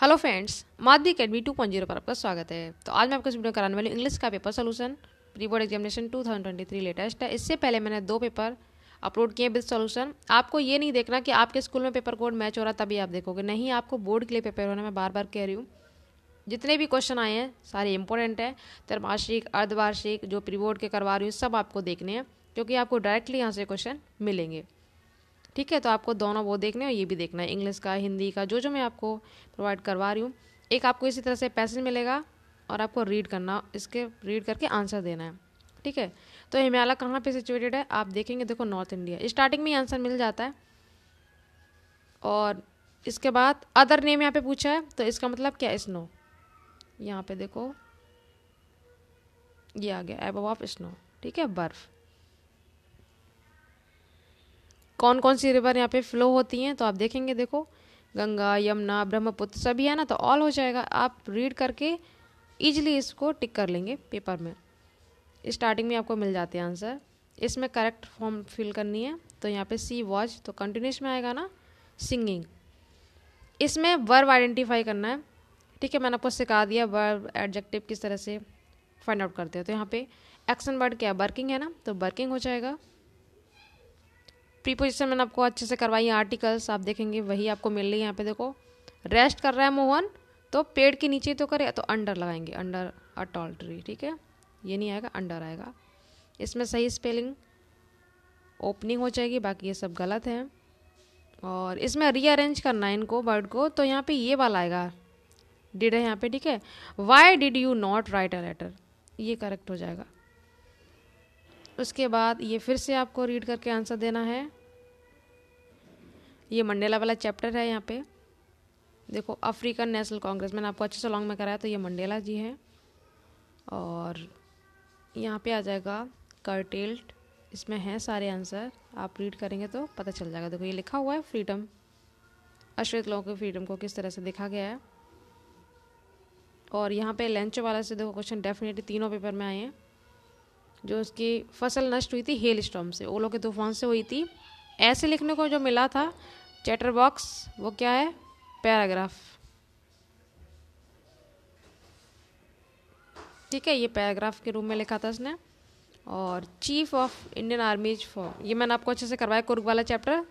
hello friends Madhya academy two point zero पर आपका स्वागत है तो आज मैं आपको इस वीडियो कराने वाली इंग्लिश का paper solution pre board examination two thousand twenty three latest है इससे पहले मैंने दो पेपर अपलोड किए विद सोलूशन आपको ये नहीं देखना कि आपके स्कूल में पेपर कोड मैच हो रहा तभी आप देखोगे नहीं आपको बोर्ड के लिए पेपर होना मैं बार बार कह रही हूँ जितने भी क्वेश्चन आए हैं सारे इंपॉर्टेंट हैं त्रैमासिक अर्धवार्षिक जो प्री बोर्ड के करवा रही हूँ सब आपको देखने हैं क्योंकि आपको डायरेक्टली यहाँ से क्वेश्चन मिलेंगे ठीक है तो आपको दोनों वो देखने और ये भी देखना है इंग्लिश का हिंदी का जो जो मैं आपको प्रोवाइड करवा रही हूँ एक आपको इसी तरह से पैसेज मिलेगा और आपको रीड करना इसके रीड करके आंसर देना है ठीक है तो हिमालय कहाँ पे सिचुएटेड है आप देखेंगे देखो नॉर्थ इंडिया स्टार्टिंग में ही आंसर मिल जाता है और इसके बाद अदर नेम यहाँ पे पूछा है तो इसका मतलब क्या स्नो यहाँ पे देखो ये आ गया एब ऑफ स्नो ठीक है बर्फ़ कौन कौन सी रिवर यहाँ पे फ्लो होती हैं तो आप देखेंगे देखो गंगा यमुना ब्रह्मपुत्र सभी है ना तो ऑल हो जाएगा आप रीड करके ईजिली इसको टिक कर लेंगे पेपर में स्टार्टिंग में आपको मिल जाते हैं आंसर इसमें करेक्ट फॉर्म फिल करनी है तो यहाँ पे सी वॉच तो कंटिन्यूस में आएगा ना सिंगिंग इसमें वर्ब आइडेंटिफाई करना है ठीक है मैंने आपको सिखा दिया वर्ब एडजेक्टिव किस तरह से फाइंड आउट करते हैं तो यहाँ पे एक्शन वर्ड क्या वर्किंग है ना तो वर्किंग हो जाएगा प्रीपोजिशन मैंने आपको अच्छे से करवाई है आर्टिकल्स आप देखेंगे वही आपको मिल रही है यहाँ पे देखो रेस्ट कर रहा है मोहन तो पेड़ के नीचे तो करे तो अंडर लगाएंगे अंडर अ टॉल ट्री ठीक है ये नहीं आएगा अंडर आएगा इसमें सही स्पेलिंग ओपनिंग हो जाएगी बाकी ये सब गलत है और इसमें रीअरेंज करना है इनको वर्ड को तो यहाँ पे ये वाला आएगा डिड है यहाँ पे ठीक है why did you not write a letter ये करेक्ट हो जाएगा उसके बाद ये फिर से आपको रीड करके आंसर देना है ये मंडेला वाला चैप्टर है यहाँ पे देखो अफ्रीकन नेशनल कांग्रेस मैंने आपको अच्छे से लॉन्ग में कराया तो ये मंडेला जी हैं और यहाँ पे आ जाएगा कर्टेल्ट इसमें हैं सारे आंसर आप रीड करेंगे तो पता चल जाएगा देखो ये लिखा हुआ है फ्रीडम अश्वेत लोगों के फ्रीडम को किस तरह से देखा गया है और यहाँ पे लंच वाला से देखो क्वेश्चन डेफिनेटली तीनों पेपर में आए हैं जो उसकी फसल नष्ट हुई थी हेल स्टॉम से ओलों के तूफान से हुई थी ऐसे लिखने को जो मिला था चैटर बॉक्स वो क्या है पैराग्राफ ठीक है ये पैराग्राफ के रूप में लिखा था इसने और chief of Indian armies for ये मैंने आपको अच्छे से करवाया कुर्ग वाला चैप्टर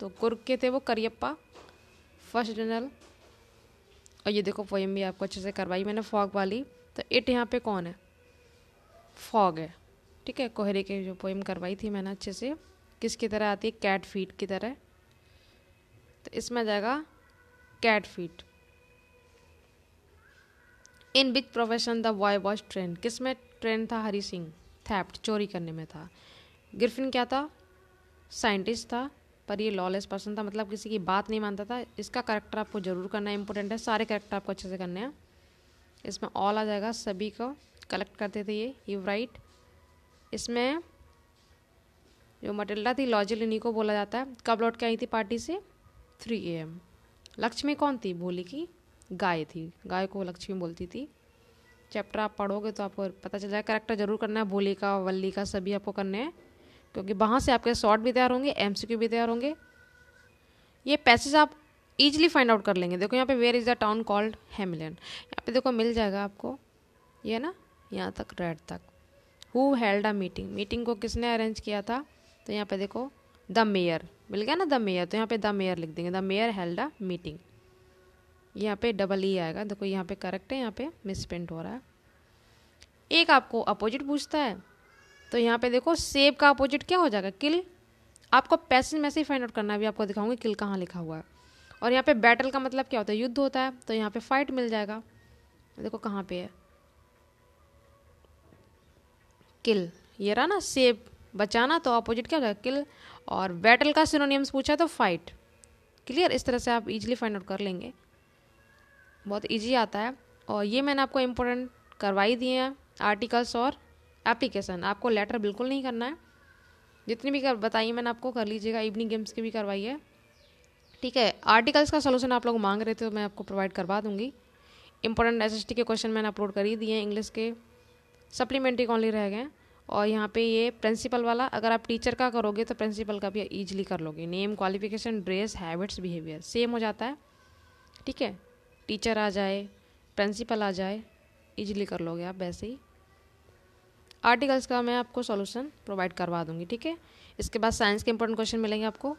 तो कुर्ग के थे वो करियप्पा फर्स्ट जनरल और ये देखो पोएम भी आपको अच्छे से करवाई मैंने फॉग वाली तो इट यहाँ पे कौन है फॉग है ठीक है कोहरे के जो पोएम करवाई थी मैंने अच्छे से किसकी तरह आती है कैट फीट की तरह तो इसमें आ जाएगा cat feet in which profession the boy was train किस में ट्रेन था हरी सिंह थैप्ट चोरी करने में था ग्रिफिन क्या था साइंटिस्ट था पर ये लॉलेस पर्सन था मतलब किसी की बात नहीं मानता था इसका करेक्टर आपको जरूर करना इंपॉर्टेंट है सारे करेक्टर आपको अच्छे से करने हैं इसमें ऑल आ जाएगा सभी को कलेक्ट करते थे ये यू राइट इसमें जो मटिल्डा थी लॉजिल इन्हीं को बोला जाता है कब लौट के आई थी पार्टी से थ्री ए एम लक्ष्मी कौन थी भोली की गाय थी गाय को लक्ष्मी बोलती थी चैप्टर आप पढ़ोगे तो आपको पता चल जाएगा करेक्टर जरूर करना है भोली का वल्ली का सभी आपको करने हैं क्योंकि वहाँ से आपके शॉर्ट भी तैयार होंगे एम भी तैयार होंगे ये पैसेज आप ईजिली फाइंड आउट कर लेंगे देखो यहाँ पे where is the town called Hamelin यहाँ पे देखो मिल जाएगा आपको ये ना यहाँ तक रेड तक who held a meeting meeting को किसने अरेंज किया था तो यहाँ पे देखो द मेयर मिल गया ना द मेयर तो यहाँ पे द मेयर लिख देंगे the mayor held a meeting यहाँ पे डबल ई e आएगा देखो यहाँ पे करेक्ट है यहाँ पे मिस प्रिंट हो रहा है एक आपको अपोजिट पूछता है तो यहाँ पे देखो सेब का अपोजिट क्या हो जाएगा किल आपको पैसेज में से ही फाइंड आउट करना है अभी आपको दिखाऊंगी किल कहाँ लिखा हुआ है और यहाँ पे बैटल का मतलब क्या होता है युद्ध होता है तो यहाँ पे फाइट मिल जाएगा देखो कहाँ पे है किल ये रहा ना सेब बचाना तो अपोजिट क्या हो किल और बैटल का सिनोनियम्स पूछा तो फाइट क्लियर इस तरह से आप इजीली फाइंड आउट कर लेंगे बहुत इजी आता है और ये मैंने आपको इम्पोर्टेंट करवाई दिए हैं आर्टिकल्स और एप्लीकेशन आपको लेटर बिल्कुल नहीं करना है जितनी भी कर बताइए मैंने आपको कर लीजिएगा इवनिंग गेम्स की भी करवाई है ठीक है आर्टिकल्स का सोल्यूशन आप लोग मांग रहे थे तो मैं आपको प्रोवाइड करवा दूंगी इंपॉर्टेंट एस के क्वेश्चन मैंने अपलोड कर ही दिए हैं इंग्लिश के सप्लीमेंट्री ओनली रह गए हैं और यहाँ पे ये प्रिंसिपल वाला अगर आप टीचर का करोगे तो प्रिंसिपल का भी ईजिली कर लोगे name qualification dress habits behaviour same हो जाता है ठीक है टीचर आ जाए प्रिंसिपल आ जाए ईजिली कर लोगे आप वैसे ही आर्टिकल्स का मैं आपको सॉल्यूशन प्रोवाइड करवा दूँगी ठीक है इसके बाद साइंस के इंपॉर्टेंट क्वेश्चन मिलेंगे आपको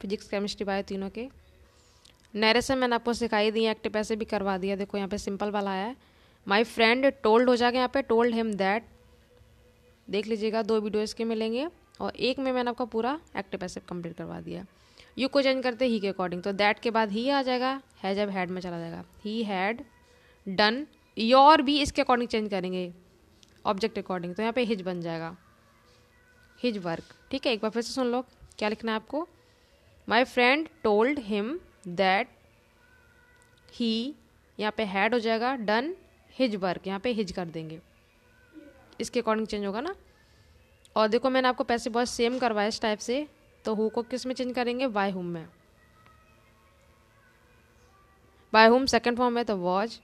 फिजिक्स केमिस्ट्री बायो तीनों के नैरेसन मैंने आपको सिखाई दी एक्टिव ऐसे भी करवा दिया देखो यहाँ पे सिंपल वाला आया है माई फ्रेंड टोल्ड हो जाएगा यहाँ पे टोल्ड हिम दैट देख लीजिएगा दो वीडियो इसके मिलेंगे और एक में मैंने आपका पूरा एक्टिव पैसिव कंप्लीट करवा दिया यू को चेंज करते ही के अकॉर्डिंग तो दैट के बाद ही आ जाएगा हैज अब हैड में चला जाएगा ही हैड डन योर भी इसके अकॉर्डिंग चेंज करेंगे ऑब्जेक्ट अकॉर्डिंग तो यहाँ पे हिज बन जाएगा हिज वर्क ठीक है एक बार फिर से सुन लो क्या लिखना है आपको my friend told him that he यहाँ पे हैड हो जाएगा डन हिज वर्क यहाँ पे हिज कर देंगे इसके अकॉर्डिंग चेंज होगा ना और देखो मैंने आपको पैसे बहुत सेम करवाए इस टाइप से तो हु को किस में चेंज करेंगे बाय हुम में बाय हुम सेकेंड फॉर्म है तो वॉज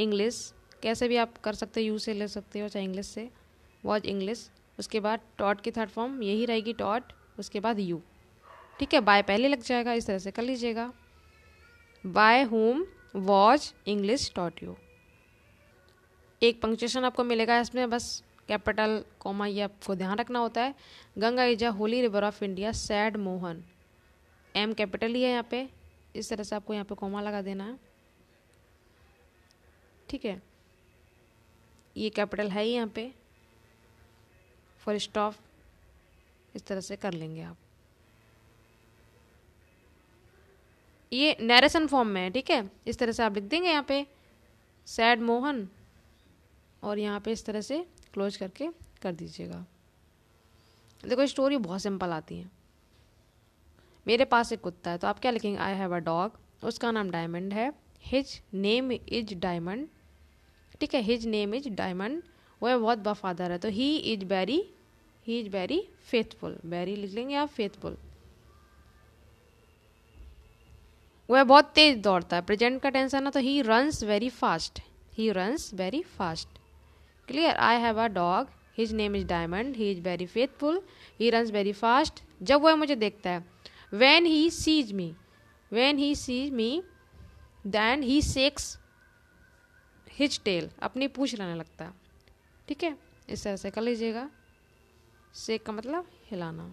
इंग्लिश कैसे भी आप कर सकते हो यू से ले सकते हो चाहे इंग्लिश से वॉज इंग्लिश उसके बाद टॉट की थर्ड फॉर्म यही रहेगी टॉट उसके बाद यू ठीक है बाय पहले लग जाएगा इस तरह से कर लीजिएगा by whom was English taught you एक पंक्चुएशन आपको मिलेगा इसमें बस कैपिटल कॉमा ये आपको ध्यान रखना होता है Ganga is a holy river of India said Mohan M capital ही है यहाँ पे इस तरह से आपको यहाँ पे कॉमा लगा देना है ठीक है ये कैपिटल है ही यहाँ पे फॉर स्टॉप इस तरह से कर लेंगे आप ये नरेशन फॉर्म में है ठीक है इस तरह से आप लिख देंगे यहाँ पे सैड मोहन और यहाँ पे इस तरह से क्लोज करके कर दीजिएगा देखो स्टोरी बहुत सिंपल आती है मेरे पास एक कुत्ता है तो आप क्या लिखेंगे आई हैव अ डॉग उसका नाम डायमंड है हिज नेम इज डायमंड ठीक है हिज नेम इज डायमंड वह बहुत वफादार है तो he is very he is very faithful very लिख लेंगे आप फेथफुल वह बहुत तेज दौड़ता है प्रेजेंट का टेंस है ना तो he runs very fast he runs very fast clear I have a dog his name is Diamond he is very faithful he run very fast जब वह मुझे देखता है when he sees me when he sees me then he shakes his tail अपनी पूछ लाने लगता है ठीक है इस तरह से कर लीजिएगा सेक का मतलब हिलाना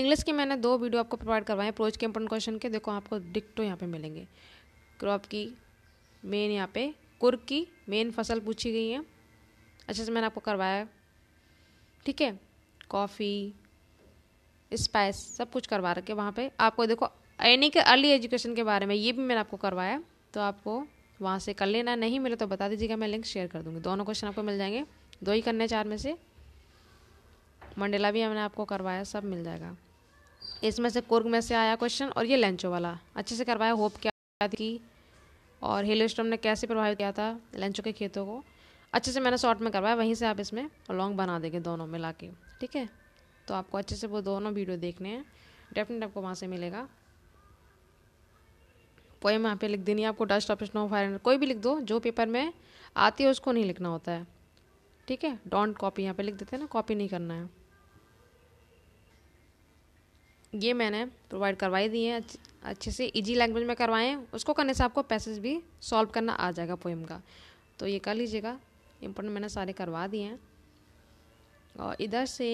इंग्लिश की मैंने दो वीडियो आपको प्रोवाइड करवाए प्रोज के इंपोर्टेंट क्वेश्चन के देखो आपको डिक्टो यहाँ पे मिलेंगे क्रॉप की मेन यहाँ पे कुर की मेन फसल पूछी गई है अच्छे से मैंने आपको करवाया ठीक है कॉफ़ी स्पाइस सब कुछ करवा रखे वहाँ पे आपको देखो यानी कि अर्ली एजुकेशन के बारे में ये भी मैंने आपको करवाया तो आपको वहाँ से कर लेना नहीं मिले तो बता दीजिएगा मैं लिंक शेयर कर दूँगी दोनों क्वेश्चन आपको मिल जाएंगे दो ही करने चार में से मंडेला भी हमने आपको करवाया सब मिल जाएगा इसमें से कुर्ग में से आया क्वेश्चन और ये लंचो वाला अच्छे से करवाया होप क्या की और हेलोस्टम ने कैसे प्रभावित किया था लंचों के खेतों को अच्छे से मैंने शॉर्ट में करवाया वहीं से आप इसमें लॉन्ग बना देंगे दोनों मिला के ठीक है तो आपको अच्छे से वो दोनों वीडियो देखने हैं डेफिनेट आपको वहाँ से मिलेगा पोएम यहाँ पे लिख देनी है आपको डस्ट ऑफिस नो फायर कोई भी लिख दो जो पेपर में आती है उसको नहीं लिखना होता है ठीक है डोंट कॉपी यहाँ पे लिख देते हैं ना कॉपी नहीं करना है ये मैंने प्रोवाइड करवाई दी है अच्छे से इजी लैंग्वेज में करवाएं उसको करने से आपको पैसेज भी सॉल्व करना आ जाएगा पोइम का तो ये कर लीजिएगा इम्पोर्टेंट मैंने सारे करवा दिए हैं और इधर से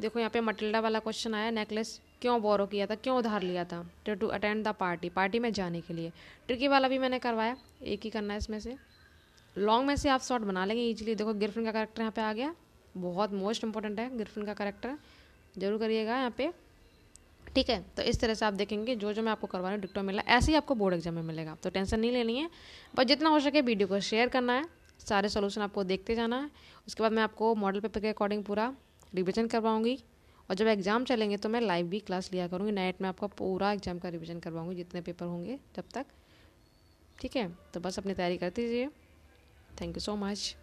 देखो यहाँ पे मटिल्डा वाला क्वेश्चन आया नेकलेस क्यों बोरो किया था क्यों उधार लिया था to to attend the party party में जाने के लिए ट्रिकी वाला भी मैंने करवाया एक ही करना है इसमें से लॉन्ग में से आप शॉर्ट बना लेंगे ईजिली देखो गिरफिन का करेक्टर यहाँ पे आ गया बहुत मोस्ट इंपॉर्टेंट है गिरफिन का करेक्टर जरूर करिएगा यहाँ पे ठीक है तो इस तरह से आप देखेंगे जो जो मैं आपको करवा रहा हूँ डिक्टो मिला ऐसे ही आपको बोर्ड एग्जाम में मिलेगा तो टेंशन नहीं लेनी है बस जितना हो सके वीडियो को शेयर करना है सारे सोल्यूशन आपको देखते जाना है उसके बाद मैं आपको मॉडल पेपर के अकॉर्डिंग पूरा रिविजन करवाऊंगी और जब एग्ज़ाम चलेंगे तो मैं लाइव भी क्लास लिया करूँगी नाइट में आपका पूरा एग्ज़ाम का रिविजन करवाऊँगी जितने पेपर होंगे तब तक ठीक है तो बस अपनी तैयारी करती रहिए थैंक यू सो मच